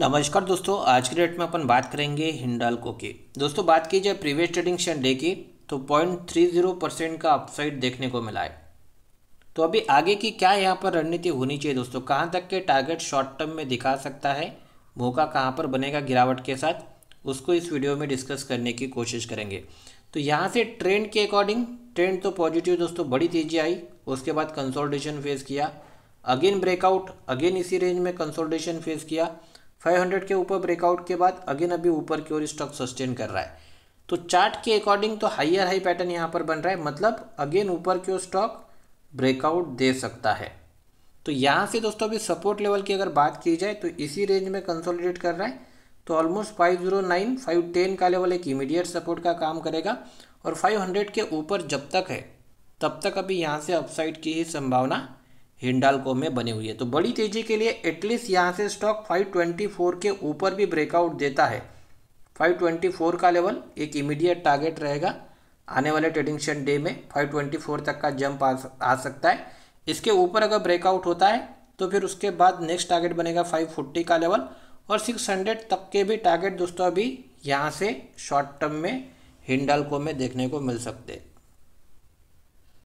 नमस्कार दोस्तों आज के डेट में अपन बात करेंगे हिंडालको की दोस्तों बात की जाए प्रीवियस ट्रेडिंग डे की तो पॉइंट थ्री जीरो परसेंट का अपसाइड देखने को मिला है तो अभी आगे की क्या यहाँ पर रणनीति होनी चाहिए दोस्तों कहाँ तक के टारगेट शॉर्ट टर्म में दिखा सकता है मौका कहाँ पर बनेगा गिरावट के साथ उसको इस वीडियो में डिस्कस करने की कोशिश करेंगे तो यहाँ से ट्रेंड के अकॉर्डिंग ट्रेंड तो पॉजिटिव दोस्तों बड़ी तेजी आई उसके बाद कंसोल्टेशन फेस किया अगेन ब्रेकआउट अगेन इसी रेंज में कंसोल्टेशन फेस किया 500 के ऊपर ब्रेकआउट के बाद अगेन अभी ऊपर की ओर स्टॉक सस्टेन कर रहा है तो चार्ट के अकॉर्डिंग तो हाइयर हाई पैटर्न यहाँ पर बन रहा है मतलब अगेन ऊपर की ओर स्टॉक ब्रेकआउट दे सकता है तो यहाँ से दोस्तों अभी सपोर्ट लेवल की अगर बात की जाए तो इसी रेंज में कंसोलिडेट कर रहा है तो almost five zero nine five ten का लेवल एक इमीडिएट सपोर्ट का काम करेगा और फाइव हंड्रेड के ऊपर जब तक है तब तक अभी यहाँ से अपसाइड की ही संभावना हिंडालको में बनी हुई है तो बड़ी तेजी के लिए एटलीस्ट यहाँ से स्टॉक 524 के ऊपर भी ब्रेकआउट देता है 524 का लेवल एक इमीडिएट टारगेट रहेगा आने वाले ट्रेडिंग शन डे में 524 तक का जंप आ, आ सकता है इसके ऊपर अगर ब्रेकआउट होता है तो फिर उसके बाद नेक्स्ट टारगेट बनेगा 540 का लेवल और हंड्रेड तक के भी टारगेट दोस्तों अभी यहाँ से शॉर्ट टर्म में हिंडालको में देखने को मिल सकते हैं